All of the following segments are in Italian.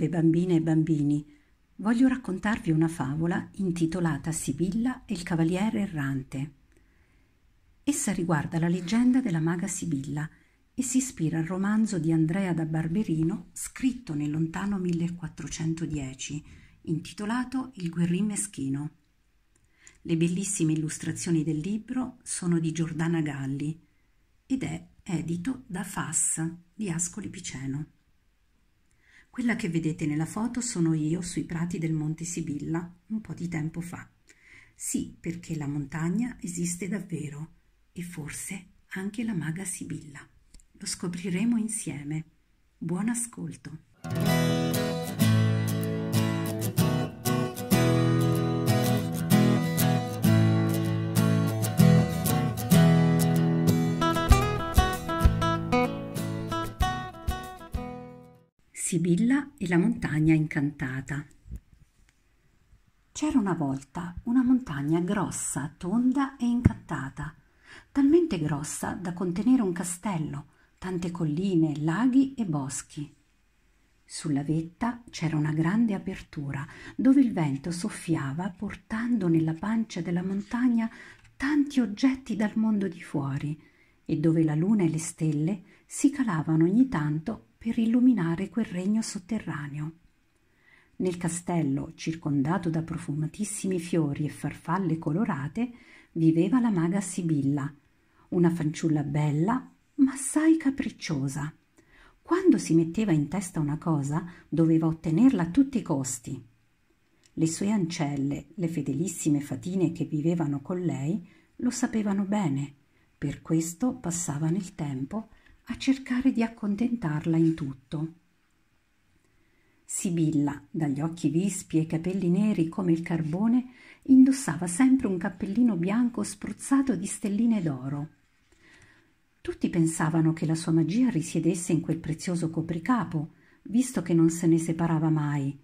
salve bambine e bambini. Voglio raccontarvi una favola intitolata Sibilla e il cavaliere errante. Essa riguarda la leggenda della maga Sibilla e si ispira al romanzo di Andrea da Barberino scritto nel lontano 1410, intitolato Il guerrin meschino. Le bellissime illustrazioni del libro sono di Giordana Galli ed è edito da FAS di Ascoli Piceno. Quella che vedete nella foto sono io sui prati del Monte Sibilla, un po' di tempo fa. Sì, perché la montagna esiste davvero e forse anche la maga Sibilla. Lo scopriremo insieme. Buon ascolto. Sibilla e la montagna incantata. C'era una volta una montagna grossa, tonda e incantata, talmente grossa da contenere un castello, tante colline, laghi e boschi. Sulla vetta c'era una grande apertura dove il vento soffiava portando nella pancia della montagna tanti oggetti dal mondo di fuori e dove la luna e le stelle si calavano ogni tanto per illuminare quel regno sotterraneo. Nel castello, circondato da profumatissimi fiori e farfalle colorate, viveva la maga Sibilla, una fanciulla bella, ma assai capricciosa. Quando si metteva in testa una cosa, doveva ottenerla a tutti i costi. Le sue ancelle, le fedelissime fatine che vivevano con lei, lo sapevano bene. Per questo passavano il tempo a cercare di accontentarla in tutto. Sibilla, dagli occhi vispi e i capelli neri come il carbone, indossava sempre un cappellino bianco spruzzato di stelline d'oro. Tutti pensavano che la sua magia risiedesse in quel prezioso copricapo, visto che non se ne separava mai,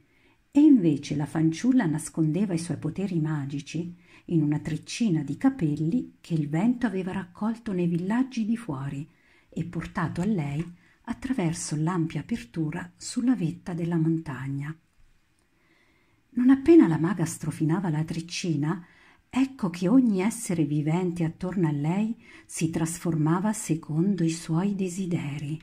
e invece la fanciulla nascondeva i suoi poteri magici in una treccina di capelli che il vento aveva raccolto nei villaggi di fuori, e portato a lei attraverso l'ampia apertura sulla vetta della montagna. Non appena la maga strofinava la treccina, ecco che ogni essere vivente attorno a lei si trasformava secondo i suoi desideri.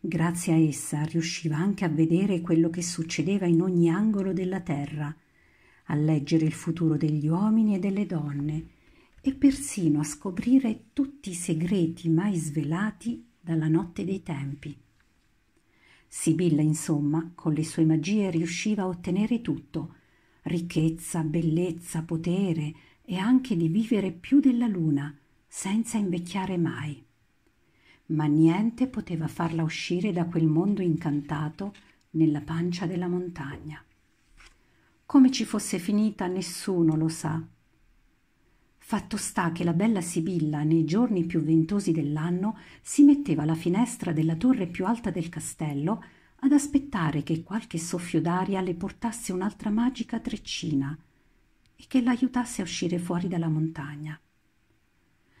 Grazie a essa riusciva anche a vedere quello che succedeva in ogni angolo della terra, a leggere il futuro degli uomini e delle donne, e persino a scoprire tutti i segreti mai svelati dalla notte dei tempi. Sibilla, insomma, con le sue magie riusciva a ottenere tutto, ricchezza, bellezza, potere e anche di vivere più della luna, senza invecchiare mai. Ma niente poteva farla uscire da quel mondo incantato nella pancia della montagna. Come ci fosse finita nessuno lo sa, Fatto sta che la bella Sibilla, nei giorni più ventosi dell'anno, si metteva alla finestra della torre più alta del castello ad aspettare che qualche soffio d'aria le portasse un'altra magica treccina e che l'aiutasse a uscire fuori dalla montagna.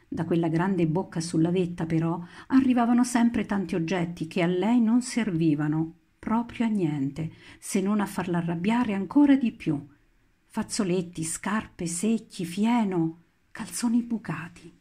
Da quella grande bocca sulla vetta, però, arrivavano sempre tanti oggetti che a lei non servivano proprio a niente, se non a farla arrabbiare ancora di più fazzoletti, scarpe, secchi, fieno calzoni bucati.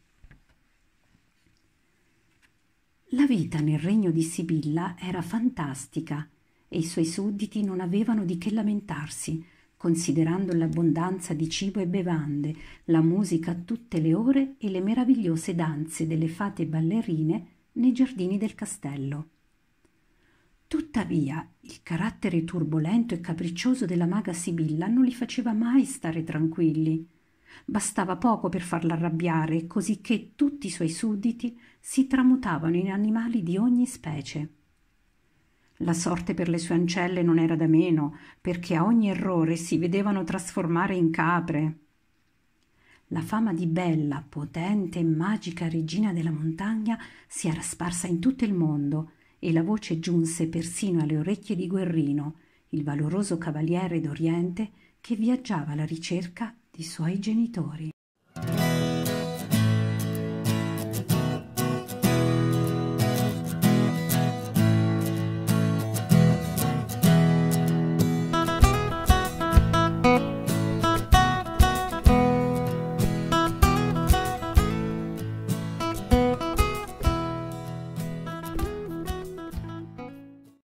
La vita nel regno di Sibilla era fantastica e i suoi sudditi non avevano di che lamentarsi, considerando l'abbondanza di cibo e bevande, la musica a tutte le ore e le meravigliose danze delle fate ballerine nei giardini del castello. Tuttavia, il carattere turbolento e capriccioso della maga Sibilla non li faceva mai stare tranquilli. Bastava poco per farla arrabbiare, cosicché tutti i suoi sudditi si tramutavano in animali di ogni specie. La sorte per le sue ancelle non era da meno, perché a ogni errore si vedevano trasformare in capre. La fama di bella, potente e magica regina della montagna si era sparsa in tutto il mondo e la voce giunse persino alle orecchie di Guerrino, il valoroso cavaliere d'Oriente che viaggiava alla ricerca di suoi genitori.